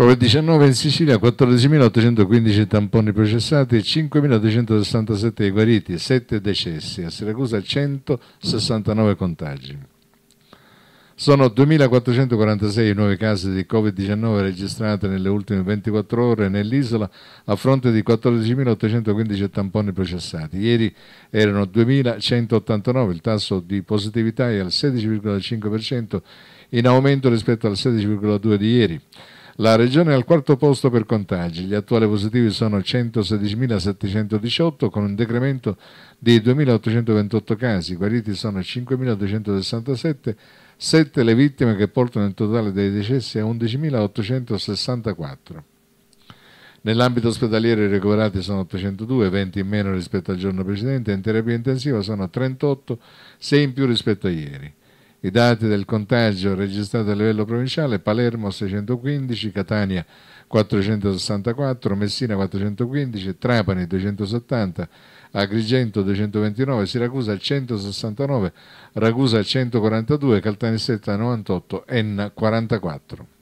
Covid-19 in Sicilia 14.815 tamponi processati, 5.267 guariti, 7 decessi, a Siracusa 169 contagi. Sono 2.446 i nuovi casi di Covid-19 registrati nelle ultime 24 ore nell'isola a fronte di 14.815 tamponi processati. Ieri erano 2.189, il tasso di positività è al 16,5% in aumento rispetto al 16,2% di ieri. La regione è al quarto posto per contagi. Gli attuali positivi sono 116.718 con un decremento di 2.828 casi. I Guariti sono 5.267, 7 le vittime che portano il totale dei decessi a 11.864. Nell'ambito ospedaliero i ricoverati sono 802, 20 in meno rispetto al giorno precedente, in terapia intensiva sono 38, 6 in più rispetto a ieri. I dati del contagio registrati a livello provinciale, Palermo 615, Catania 464, Messina 415, Trapani 270, Agrigento 229, Siracusa 169, Ragusa 142, Caltanissetta 98, Enna 44.